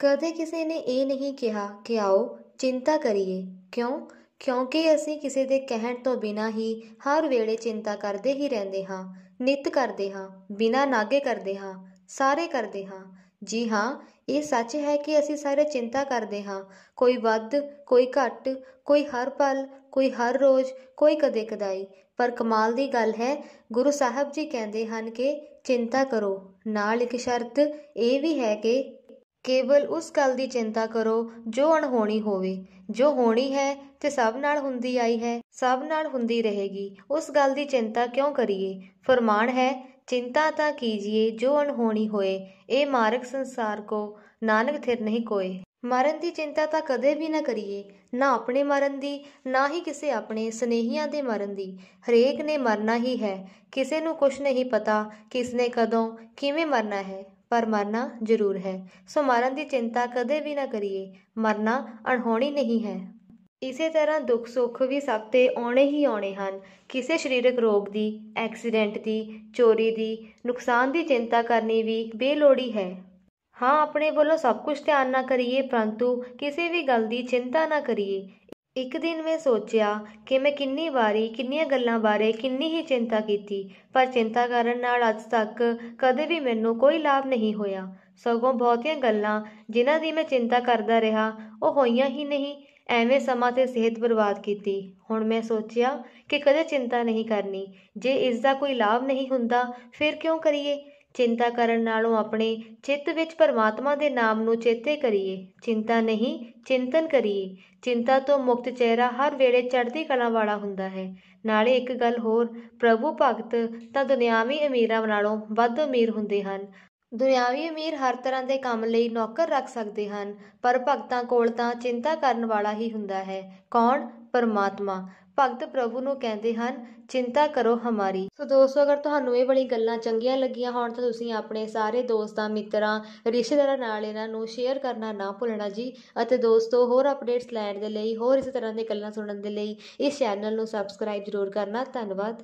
ਕਦੇ ਕਿਸੇ ਨੇ ਇਹ ਨਹੀਂ ਕਿਹਾ ਕਿ ਆਓ ਚਿੰਤਾ ਕਰੀਏ ਕਿਉਂ ਕਿਉਂਕਿ ਅਸੀਂ ਕਿਸੇ ਦੇ ਕਹਿਣ ਤੋਂ ਬਿਨਾਂ ਹੀ ਹਰ ਵੇਲੇ ਚਿੰਤਾ ਕਰਦੇ ਹੀ ਰਹਿੰਦੇ ਹਾਂ ਨਿਤ ਕਰਦੇ ਹਾਂ ਬਿਨਾਂ ਨਾਗੇ ਕਰਦੇ ਹਾਂ ਸਾਰੇ ਕਰਦੇ ਹਾਂ ਜੀ ਹਾਂ ਇਹ ਸੱਚ ਹੈ ਕਿ ਅਸੀਂ ਸਾਰੇ ਚਿੰਤਾ ਕਰਦੇ ਹਾਂ ਕੋਈ ਵੱਧ ਕੋਈ ਘੱਟ ਕੋਈ ਹਰ ਪਲ ਕੋਈ ਹਰ ਰੋਜ਼ ਕੋਈ ਕਦੇ ਕਦਾਈ ਪਰ ਕਮਾਲ ਦੀ ਗੱਲ ਹੈ ਗੁਰੂ ਸਾਹਿਬ ਜੀ ਕਹਿੰਦੇ ਹਨ ਕਿ ਚਿੰਤਾ ਕਰੋ ਨਾਲ ਇੱਕ ਸ਼ਰਤ ਇਹ ਵੀ ਹੈ ਕਿ ਕੇਵਲ ਉਸ ਗੱਲ ਦੀ ਚਿੰਤਾ ਕਰੋ ਜੋ ਅਣਹੋਣੀ ਹੋਵੇ ਜੋ ਹੋਣੀ ਹੈ ਤੇ ਸਭ ਨਾਲ ਹੁੰਦੀ ਆਈ ਹੈ ਸਭ ਨਾਲ ਹੁੰਦੀ ਰਹੇਗੀ ਉਸ ਗੱਲ ਦੀ ਚਿੰਤਾ ਕਿਉਂ ਕਰੀਏ ਫਰਮਾਨ ਹੈ ਚਿੰਤਾ ਤਾਂ ਕੀਜੀਏ ਜੋ ਅਣਹੋਣੀ ਹੋਏ ਇਹ ਮਾਰਗ ਸੰਸਾਰ ਕੋ ਨਾਨਕ ਥਿਰ ਨਹੀਂ ਕੋਏ ਮਰਨ ਦੀ ਚਿੰਤਾ ਤਾਂ ਕਦੇ ਵੀ ਨਾ ਕਰੀਏ ਨਾ ਆਪਣੇ ਮਰਨ ਦੀ ਨਾ ਹੀ ਕਿਸੇ ਆਪਣੇ ਸਨੇਹੀਆਂ ਦੇ ਮਰਨ ਦੀ ਹਰੇਕ ਨੇ ਮਰਨਾ ਹੀ ਹੈ ਕਿਸੇ ਨੂੰ ਕੁਝ ਨਹੀਂ ਪਤਾ ਕਿਸ ਨੇ ਕਦੋਂ ਕਿਵੇਂ ਮਰਨਾ ਹੈ ਪਰ ਮਰਨਾ ਜ਼ਰੂਰ ਹੈ ਸੋ ਮਰਨ ਦੀ ਚਿੰਤਾ ਕਦੇ ਵੀ ਨਾ ਕਰੀਏ ਮਰਨਾ ਅਣਹੋਣੀ ਨਹੀਂ ਹੈ ਇਸੇ ਤਰ੍ਹਾਂ ਦੁੱਖ ਸੁੱਖ ਵੀ ਸਭ ਤੇ ਆਉਣੇ ਹੀ ਆਉਣੇ ਹਨ ਕਿਸੇ ਸਰੀਰਕ ਰੋਗ ਦੀ ਐਕਸੀਡੈਂਟ ਦੀ ਚੋਰੀ ਦੀ ਨੁਕਸਾਨ ਦੀ ਚਿੰਤਾ ਕਰਨੀ ਵੀ ਬੇਲੋੜੀ ਹੈ ਹਾਂ ਆਪਣੇ ਵੱਲੋਂ ਸਭ ਕੁਝ ਧਿਆਨ ਨਾ ਕਰੀਏ ਪਰੰਤੂ ਕਿਸੇ ਵੀ ਗੱਲ ਦੀ ਚਿੰਤਾ ਨਾ ਕਰੀਏ ਇੱਕ ਦਿਨ ਮੈਂ ਸੋਚਿਆ ਕਿ ਮੈਂ ਕਿੰਨੀ ਵਾਰੀ ਕਿੰਨੀਆਂ ਗੱਲਾਂ ਬਾਰੇ ਕਿੰਨੀ ਹੀ ਚਿੰਤਾ ਕੀਤੀ ਪਰ ਚਿੰਤਾ ਕਰਨ ਨਾਲ ਅੱਜ ਤੱਕ ਕਦੇ ਵੀ ਮੈਨੂੰ ਕੋਈ ਲਾਭ ਨਹੀਂ ਹੋਇਆ ਸਗੋਂ ਬਹੁਤੀਆਂ ਗੱਲਾਂ ਜਿਨ੍ਹਾਂ ਦੀ ਮੈਂ ਚਿੰਤਾ ਕਰਦਾ ਰਿਹਾ ਉਹ ਹੋਈਆਂ ਹੀ ਨਹੀਂ ਐਵੇਂ ਸਮਾਂ ਤੇ ਸਿਹਤ ਬਰਬਾਦ ਕੀਤੀ ਹੁਣ ਮੈਂ ਸੋਚਿਆ ਕਿ ਕਦੇ ਚਿੰਤਾ ਨਹੀਂ ਕਰਨੀ ਜੇ ਇਸ ਦਾ ਕੋਈ ਲਾਭ ਨਹੀਂ ਹੁੰਦਾ ਫਿਰ ਕਿਉਂ ਕਰੀਏ ਚਿੰਤਾ ਕਰਨ ਨਾਲੋਂ ਆਪਣੇ ਚਿੱਤ ਵਿੱਚ ਪਰਮਾਤਮਾ ਦੇ ਨਾਮ ਨੂੰ ਚੇਤੇ ਕਰੀਏ ਚਿੰਤਾ ਨਹੀਂ ਚਿੰਤਨ ਕਰੀਏ ਚਿੰਤਾ ਤੋਂ ਮੁਕਤ ਚਿਹਰਾ ਹਰ ਵੇਲੇ ਚੜ੍ਹਦੀ ਕਲਾ ਵਾਲਾ ਹੁੰਦਾ ਹੈ ਨਾਲੇ ਇੱਕ ਗੱਲ ਹੋਰ ਪ੍ਰਭੂ ਭਗਤ ਤਾਂ ਦੁਨਿਆਵੀ ਅਮੀਰਾਂ ਨਾਲੋਂ ਵੱਧ ਅਮੀਰ ਹੁੰਦੇ ਹਨ ਦੁਨਿਆਵੀ ਅਮੀਰ ਹਰ ਤਰ੍ਹਾਂ ਦੇ ਕੰਮ ਲਈ ਨੌਕਰ ਰੱਖ ਸਕਦੇ ਹਨ ਪਰ ਭਗਤਾਂ ਕੋਲ ਤਾਂ ਚਿੰਤਾ ਕਰਨ ਵਾਲਾ ਹੀ ਹੁੰਦਾ ਹੈ ਕੌਣ ਪਰਮਾਤਮਾ ਭਗਤ ਪ੍ਰਭੂ ਨੂੰ ਕਹਿੰਦੇ ਹਨ ਚਿੰਤਾ ਕਰੋ ਹਮਾਰੀ ਸੋ ਦੋਸਤੋ ਅਗਰ ਤੁਹਾਨੂੰ ਇਹ ਬੜੀ ਗੱਲਾਂ ਚੰਗੀਆਂ ਲੱਗੀਆਂ ਹੋਣ ਤਾਂ ਤੁਸੀਂ ਆਪਣੇ ਸਾਰੇ ਦੋਸਤਾਂ ਮਿੱਤਰਾਂ ਰਿਸ਼ਤੇਦਾਰਾਂ ਨਾਲ ਇਹਨਾਂ ਨੂੰ ਸ਼ੇਅਰ ਕਰਨਾ ਨਾ ਭੁੱਲਣਾ ਜੀ ਅਤੇ ਦੋਸਤੋ ਹੋਰ ਅਪਡੇਟਸ ਲੈਣ ਦੇ ਲਈ ਹੋਰ ਇਸੇ ਤਰ੍ਹਾਂ ਦੀਆਂ ਗੱਲਾਂ ਸੁਣਨ ਦੇ ਲਈ ਇਸ ਚੈਨਲ ਨੂੰ ਸਬਸਕ੍ਰਾਈਬ ਜ਼ਰੂਰ ਕਰਨਾ ਧੰਨਵਾਦ